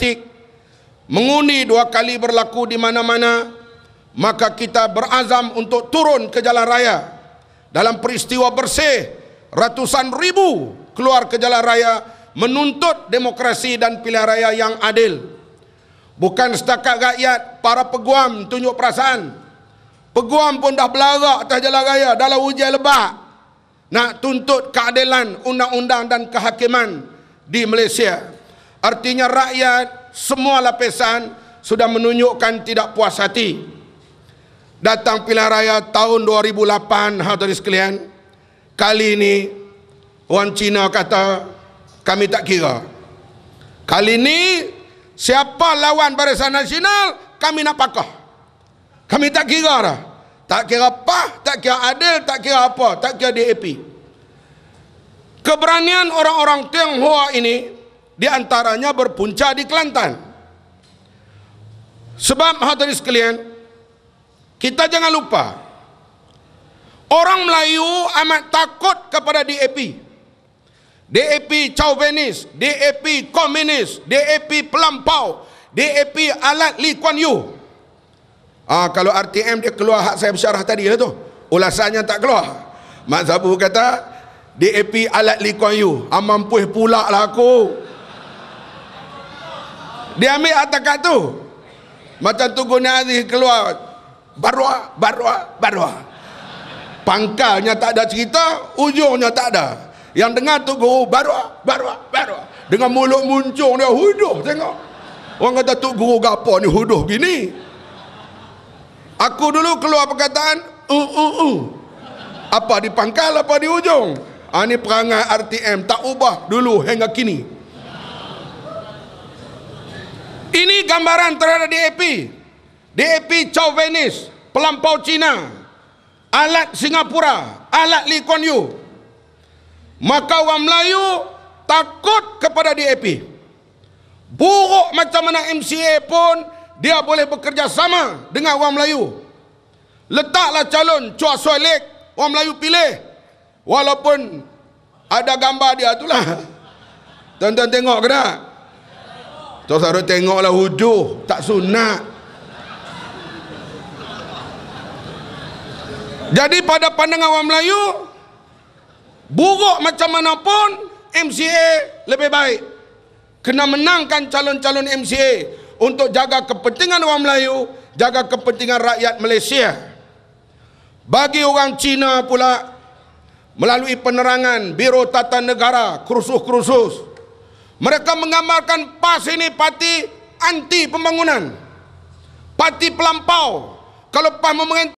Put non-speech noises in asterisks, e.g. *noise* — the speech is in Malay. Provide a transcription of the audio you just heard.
politik mengundi dua kali berlaku di mana-mana maka kita berazam untuk turun ke jalan raya dalam peristiwa bersih ratusan ribu keluar ke jalan raya menuntut demokrasi dan pilihan raya yang adil bukan setakat rakyat para peguam tunjuk perasaan peguam pun dah belarak atas jalan raya dalam ujian lebat nak tuntut keadilan undang-undang dan kehakiman di Malaysia Artinya rakyat semua lapisan sudah menunjukkan tidak puas hati. Datang pilihan raya tahun 2008 hadirin sekalian. Kali ini orang Cina kata kami tak kira. Kali ini siapa lawan Barisan Nasional kami nak pakah. Kami tak kira dah. Tak kira apa, tak kira adil, tak kira apa, tak kira DAP. Keberanian orang-orang Tionghoa ini di antaranya berpunca di Kelantan. Sebab hadirin sekalian, kita jangan lupa orang Melayu amat takut kepada DAP. DAP Chauvinis, DAP Komunis, DAP Pelampau, DAP Alat Lee Kuan Yew. Ah, kalau RTM dia keluar hak saya bersyarah tadi lah tu. Ulasannya tak keluar. Mak Zabu kata, DAP Alat Lee Kuan Yew. Amam puih pula lah aku. Dia ambil atakat tu. Macam tu guna Aziz keluar. Barua, barua, barua. Pangkalnya tak ada cerita, ujungnya tak ada. Yang dengar tu guru barua, barua, barua. Dengan mulut muncung dia huduh tengok. Orang kata tu guru gapo ni huduh gini. Aku dulu keluar perkataan uh uh uh. Apa di pangkal apa di ujung? Ah ni perangai RTM tak ubah dulu hingga kini. Ini gambaran terhadap DAP. DAP Chauvinis, pelampau Cina, alat Singapura, alat Lee Kuan Yew. Maka orang Melayu takut kepada DAP. Buruk macam mana MCA pun dia boleh bekerjasama dengan orang Melayu. Letaklah calon Chua Suai Lek, orang Melayu pilih. Walaupun ada gambar dia itulah. *laughs* Tonton tengok ke tak? Tok Sarut tengoklah hujuh tak sunat. Jadi pada pandangan orang Melayu buruk macam mana pun MCA lebih baik. Kena menangkan calon-calon MCA untuk jaga kepentingan orang Melayu, jaga kepentingan rakyat Malaysia. Bagi orang Cina pula melalui penerangan Biro Tata Negara kursus-kursus mereka mengamalkan PAS ini parti anti pembangunan. Parti pelampau. Kalau PAS memerintah